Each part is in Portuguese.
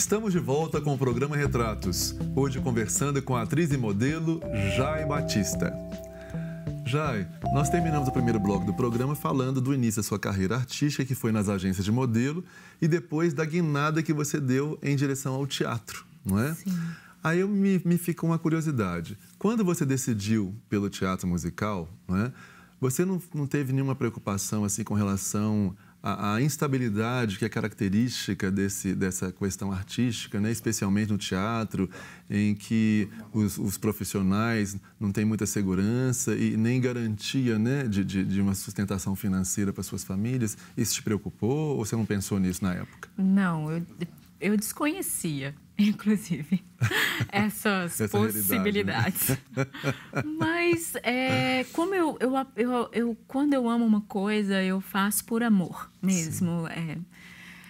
Estamos de volta com o programa Retratos, hoje conversando com a atriz e modelo Jai Batista. Jai, nós terminamos o primeiro bloco do programa falando do início da sua carreira artística, que foi nas agências de modelo, e depois da guinada que você deu em direção ao teatro, não é? Sim. Aí me, me fica uma curiosidade. Quando você decidiu pelo teatro musical, não é? Você não, não teve nenhuma preocupação assim com relação a, a, instabilidade que é característica desse, dessa questão artística, né? especialmente no teatro, em que os, os profissionais não têm muita segurança e nem garantia né? de, de, de uma sustentação financeira para suas famílias. Isso te preocupou ou você não pensou nisso na época? Não, eu, eu desconhecia. inclusive, essas Essa é né? possibilidades. Né? Mas, é, como eu, eu, eu, eu, quando eu amo uma coisa, eu faço por amor mesmo. É,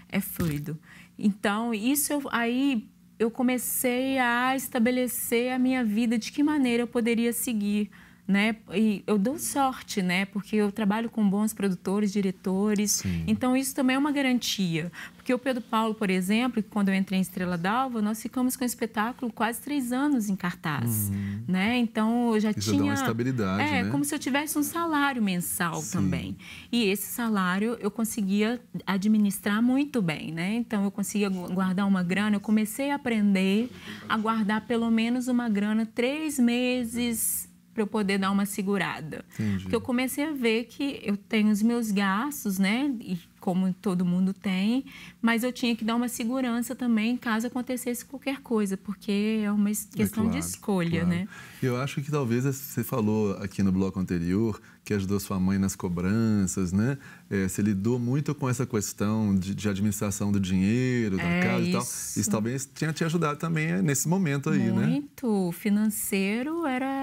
é fluido. Então, isso eu, aí eu comecei a estabelecer a minha vida, de que maneira eu poderia seguir né? E eu dou sorte, né? Porque eu trabalho com bons produtores, diretores. Sim. Então isso também é uma garantia. Porque o Pedro Paulo, por exemplo, quando eu entrei em Estrela d'Alva, nós ficamos com o espetáculo quase três anos em cartaz, uhum. né? Então eu já isso tinha dá uma estabilidade, é né? como se eu tivesse um salário mensal Sim. também. E esse salário eu conseguia administrar muito bem, né? Então eu conseguia guardar uma grana. Eu comecei a aprender a guardar pelo menos uma grana três meses para eu poder dar uma segurada. Entendi. Porque eu comecei a ver que eu tenho os meus gastos, né? E como todo mundo tem, mas eu tinha que dar uma segurança também caso acontecesse qualquer coisa, porque é uma é questão é claro, de escolha, claro. né? Eu acho que talvez você falou aqui no bloco anterior que ajudou sua mãe nas cobranças, né? É, você lidou muito com essa questão de, de administração do dinheiro, da é casa isso. e tal. Isso talvez tenha te ajudado também é, nesse momento aí, muito. né? Muito. Financeiro era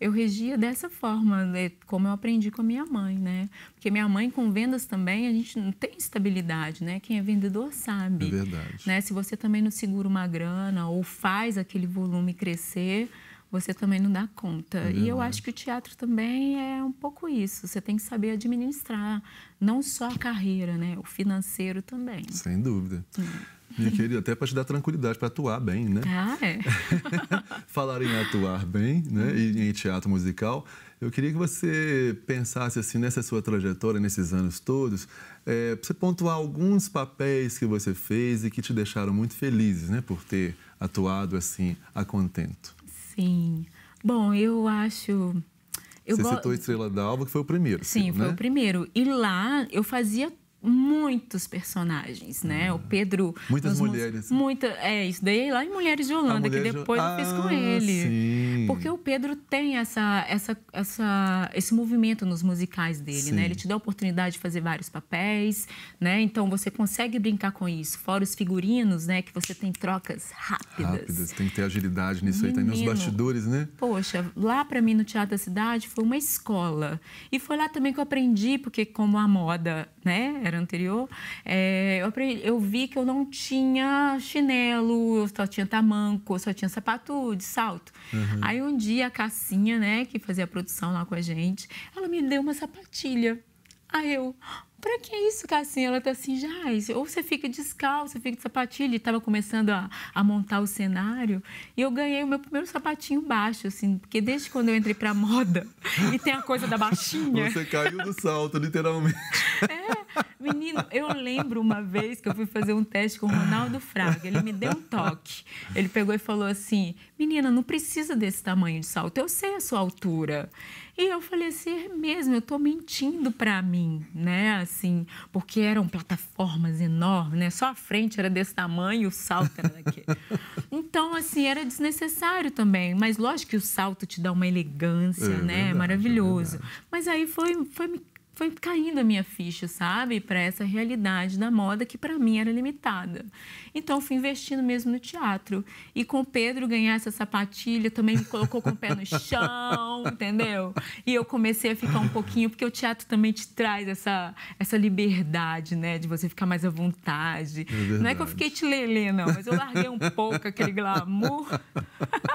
eu regia dessa forma, né, como eu aprendi com a minha mãe, né? Porque minha mãe com vendas também, a gente não tem estabilidade, né? Quem é vendedor sabe. É verdade. Né? Se você também não segura uma grana ou faz aquele volume crescer, você também não dá conta. É e eu acho que o teatro também é um pouco isso. Você tem que saber administrar não só a carreira, né? O financeiro também. Sem dúvida. Sim minha querida, até para te dar tranquilidade, para atuar bem, né? Ah, é. Falar em atuar bem, né? E em teatro musical, eu queria que você pensasse assim nessa sua trajetória, nesses anos todos, é, para você pontuar alguns papéis que você fez e que te deixaram muito felizes, né? Por ter atuado assim a contento. Sim. Bom, eu acho eu Você go... citou Estrela da Alva, que foi o primeiro. Sim, foi né? o primeiro. E lá eu fazia muitos personagens, né? O hum. Pedro. Muitas mulheres. Muita, é, isso daí lá em Mulheres de Holanda, mulher que depois de... eu fiz com ah, ele. Sim. Porque o Pedro tem essa, essa, essa, esse movimento nos musicais dele, sim. né? Ele te dá a oportunidade de fazer vários papéis, né? Então você consegue brincar com isso. Fora os figurinos, né? Que você tem trocas rápidas. Rápidas, tem que ter agilidade nisso Menino, aí também, nos bastidores, né? Poxa, lá para mim no Teatro da Cidade foi uma escola. E foi lá também que eu aprendi, porque como a moda né? Era anterior. É, eu, aprendi, eu vi que eu não tinha chinelo, eu só tinha tamanco, eu só tinha sapato de salto. Uhum. Aí um dia a Cassinha, né, que fazia a produção lá com a gente, ela me deu uma sapatilha. Aí eu, Pra que isso, Cassinha? Ela tá assim, já? ou você fica descalço, você fica de sapatilha. E tava começando a, a, montar o cenário. E eu ganhei o meu primeiro sapatinho baixo, assim, porque desde quando eu entrei pra moda e tem a coisa da baixinha. Você caiu do salto, literalmente. É, menino, eu lembro uma vez que eu fui fazer um teste com o Ronaldo Fraga. Ele me deu um toque. Ele pegou e falou assim: Menina, não precisa desse tamanho de salto, eu sei a sua altura. E eu falei assim: é mesmo, eu tô mentindo pra mim, né? assim, porque eram plataformas enormes, né? Só a frente era desse tamanho, o salto era daquele. Então, assim, era desnecessário também. Mas lógico que o salto te dá uma elegância, é, né? Verdade, é Maravilhoso. É mas aí foi, foi me foi caindo a minha ficha, sabe, para essa realidade da moda que para mim era limitada. Então fui investindo mesmo no teatro. E com o Pedro ganhar essa sapatilha também me colocou com o pé no chão, entendeu? E eu comecei a ficar um pouquinho, porque o teatro também te traz essa, essa liberdade, né, de você ficar mais à vontade. É não é que eu fiquei te lelê, não, mas eu larguei um pouco aquele glamour.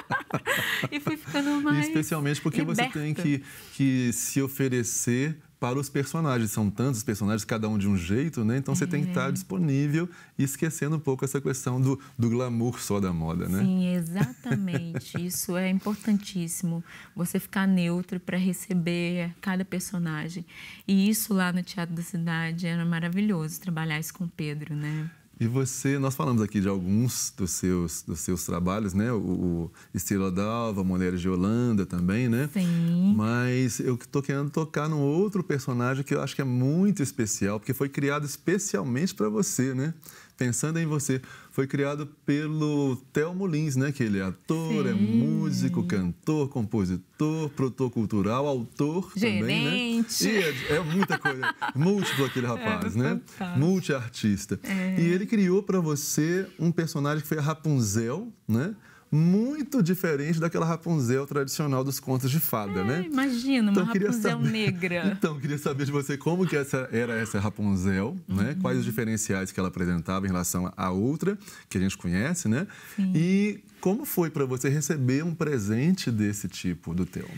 e fui ficando mais. especialmente porque liberta. você tem que, que se oferecer para os personagens. São tantos personagens, cada um de um jeito, né? Então você é. tem que estar é. tá disponível e esquecendo um pouco essa questão do, do glamour só da moda, né? Sim, exatamente. Isso é importantíssimo. Você ficar neutro para receber cada personagem. E isso lá no Teatro da Cidade era maravilhoso, trabalhar isso com o Pedro, né? E você, nós falamos aqui de alguns dos seus, dos seus trabalhos, né? O, o Estilo d'Alva, Mulheres de Holanda também, né? Sim. Mas eu estou querendo tocar num outro personagem que eu acho que é muito especial, porque foi criado especialmente para você, né? Pensando em Você foi criado pelo Telmo Lins, né? Que ele é ator, é Sim. é músico, cantor, compositor, produtor cultural, autor Gerente. também, né? E é, é muita coisa, múltiplo aquele rapaz, é, né? Multiartista. É. E ele criou para você um personagem que foi a Rapunzel, né? muito diferente daquela Rapunzel tradicional dos contos de fada, né? é, né? Imagina, então, uma Rapunzel saber... negra. Então, queria saber de você como que essa era essa Rapunzel, né? uhum. né? Quais os diferenciais que ela apresentava em relação à outra que a gente conhece, né? Sim. E como foi para você receber um presente desse tipo do Telmo?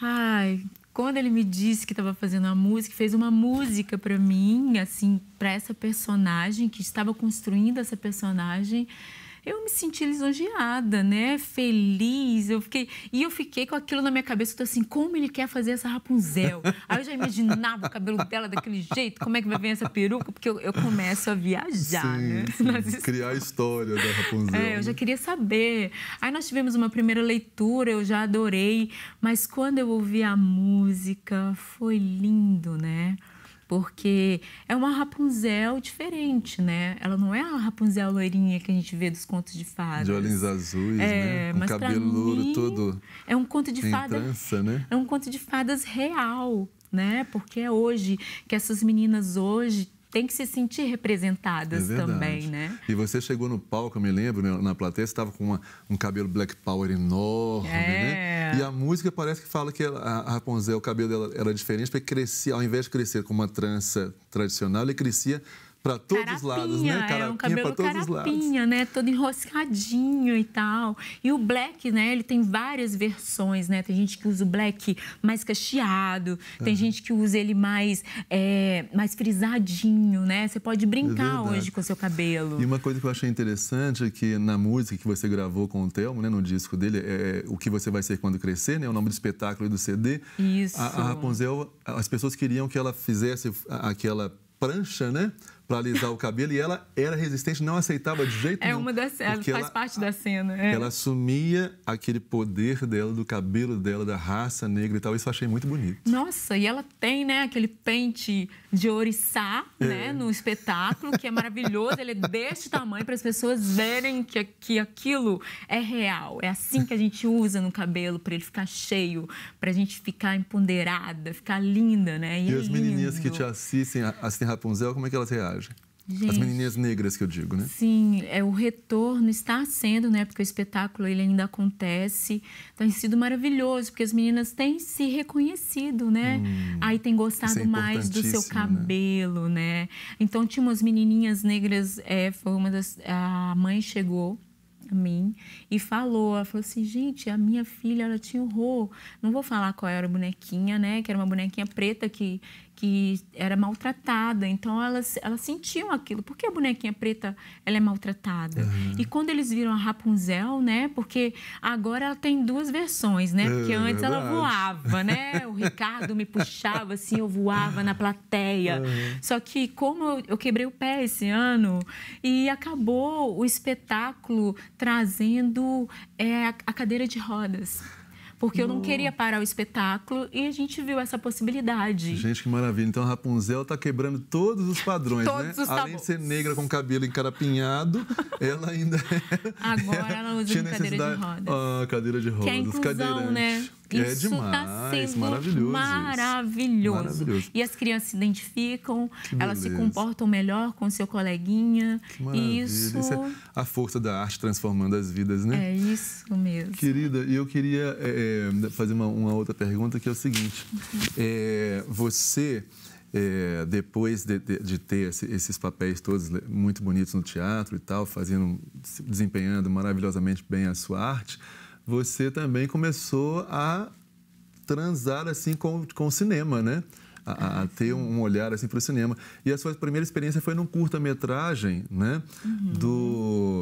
Ai, quando ele me disse que estava fazendo a música, fez uma música para mim, assim, para essa personagem que estava construindo essa personagem eu me senti lisonjeada, né? Feliz, eu fiquei... E eu fiquei com aquilo na minha cabeça, tô assim, como ele quer fazer essa Rapunzel? Aí eu já imaginava o cabelo dela daquele jeito, como é que vai vir essa peruca? Porque eu, eu começo a viajar, sim, né? Sim. Criar a história da Rapunzel. É, eu já né? queria saber. Aí nós tivemos uma primeira leitura, eu já adorei, mas quando eu ouvi a música, foi lindo, né? porque é uma Rapunzel diferente, né? Ela não é a Rapunzel loirinha que a gente vê dos contos de fadas. De olhos azuis, é, né? Com cabelo louro todo. É um conto de fadas. né? É um conto de fadas real, né? Porque é hoje que essas meninas hoje tem que se sentir representadas é também, né? E você chegou no palco, eu me lembro, né, na plateia, você estava com uma, um cabelo Black Power enorme, né? é. né? E a música parece que fala que ela, a Rapunzel, o cabelo dela era diferente, porque crescia, ao invés de crescer com uma trança tradicional, ele crescia para todos os lados, né? Carapinha, é um cabelo pra todos carapinha, né? Todo enroscadinho e tal. E o black, né? Ele tem várias versões, né? Tem gente que usa o black mais cacheado, uhum. tem gente que usa ele mais, é, mais frisadinho, né? Você pode brincar é hoje com o seu cabelo. E uma coisa que eu achei interessante é que na música que você gravou com o Telmo, né? No disco dele, é, é O Que Você Vai Ser Quando Crescer, né? O nome do espetáculo e do CD. Isso. A, a Rapunzel, as pessoas queriam que ela fizesse aquela prancha, né? para alisar o cabelo e ela era resistente, não aceitava de jeito é nenhum. É uma das, é, ela faz ela, parte da cena. É. Ela assumia aquele poder dela, do cabelo dela, da raça negra e tal. Isso eu achei muito bonito. Nossa, e ela tem, né, aquele pente de oriçá, é. né, no espetáculo, que é maravilhoso. Ele é deste tamanho para as pessoas verem que, que aquilo é real. É assim que a gente usa no cabelo para ele ficar cheio, para a gente ficar empoderada, ficar linda, né? E, e é as menininhas que te assistem, assistem Rapunzel, como é que elas reagem? Gente, As menininhas negras que eu digo, né? Sim, é, o retorno está sendo, né? Porque o espetáculo ele ainda acontece. Tem então, tem sido maravilhoso, porque as meninas têm se reconhecido, né? Hum, Aí tem gostado é mais do seu né? cabelo, né? né? Então, tinha umas menininhas negras, é, foi uma das... A mãe chegou a mim e falou, ela falou assim, gente, a minha filha, ela tinha horror. Não vou falar qual era a bonequinha, né? Que era uma bonequinha preta que, que era maltratada. Então elas, elas sentiam aquilo. Por que a bonequinha preta ela é maltratada? Uhum. E quando eles viram a Rapunzel, né? Porque agora ela tem duas versões, né? Porque é antes ela voava, né? O Ricardo me puxava assim, eu voava na plateia. Uhum. Só que como eu, eu quebrei o pé esse ano e acabou o espetáculo trazendo é, a cadeira de rodas porque eu não queria parar o espetáculo e a gente viu essa possibilidade. Gente, que maravilha. Então, a Rapunzel está quebrando todos os padrões, todos né? Os Além de ser negra com cabelo encarapinhado, ela ainda é... Agora ela usa cadeira de rodas. Ah, cadeira de rodas. Que é inclusão, né? É Isso tá demais, tá maravilhoso, maravilhoso. maravilhoso. E as crianças se identificam, elas se comportam melhor com seu coleguinha. Isso... isso é a força da arte transformando as vidas, né? É isso mesmo. Querida, e eu queria é, é fazer uma, uma, outra pergunta que é o seguinte: uhum. é, você é, depois de, de, de ter esse, esses papéis todos né, muito bonitos no teatro e tal, fazendo, desempenhando maravilhosamente bem a sua arte, você também começou a transar assim com, com o cinema, né? A, a, ter um olhar assim para o cinema. E a sua primeira experiência foi num curta-metragem, né? Uhum. Do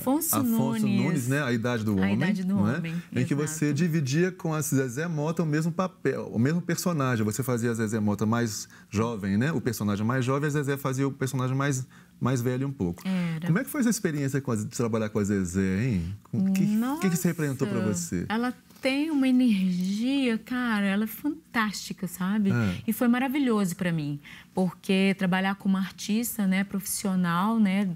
Afonso, Afonso Nunes, Nunes né? A Idade do a Homem. Idade do é? Homem. Em que você dividia com a Zezé Mota o mesmo papel, o mesmo personagem. Você fazia a Zezé Mota mais jovem, né? O personagem mais jovem, a Zezé fazia o personagem mais mais velho um pouco. Era. Como é que foi essa experiência de trabalhar com a Zezé, hein? O que, Nossa, que, que se representou para você? Ela tem uma energia, cara, ela é fantástica, sabe? É. E foi maravilhoso para mim, porque trabalhar com uma artista, né, profissional, né,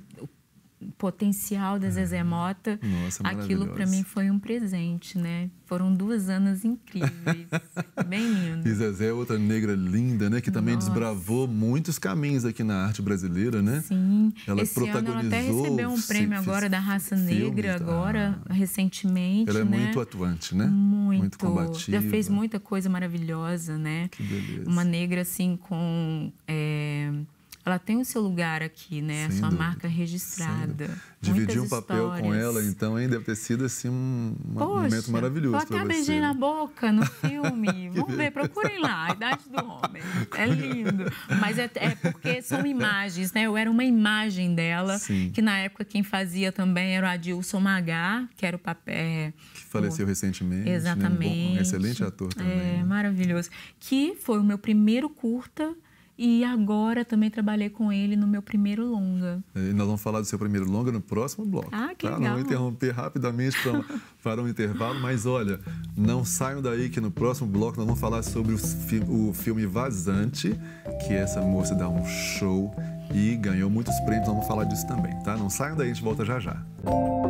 potencial da uhum. Zezé Mota, Nossa, aquilo para mim foi um presente, né? Foram duas anos incríveis, bem lindo. E Zezé é outra negra linda, né? Que também Nossa. desbravou muitos caminhos aqui na arte brasileira, né? Sim. Ela Esse protagonizou. Ano ela até recebeu um prêmio agora da raça negra agora recentemente. Ela é né? muito atuante, né? Muito. Muito combativa. Já fez muita coisa maravilhosa, né? Que beleza. Uma negra assim com é ela tem o seu lugar aqui, né? Sem a sua dúvida, marca registrada. Dividir um papel histórias. com ela, então, hein? Deve ter sido assim um, Poxa, momento maravilhoso. Eu até beijei na boca no filme. Vamos ver, procurem lá, a idade do homem. É lindo. Mas é, é porque são imagens, né? Eu era uma imagem dela, Sim. que na época quem fazia também era o Adilson Magá, que era o papel. Que faleceu o... recentemente. Exatamente. Né? Um, bom, um excelente ator é, também. É, né? maravilhoso. Que foi o meu primeiro curta e agora também trabalhei com ele no meu primeiro longa. E nós vamos falar do seu primeiro longa no próximo bloco. Ah, que tá? legal. Vamos interromper rapidamente para um intervalo, mas olha, não saiam daí que no próximo bloco nós vamos falar sobre o, o filme Vazante, que essa moça dá um show e ganhou muitos prêmios. Nós vamos falar disso também, tá? Não saiam daí, a gente volta já já. Música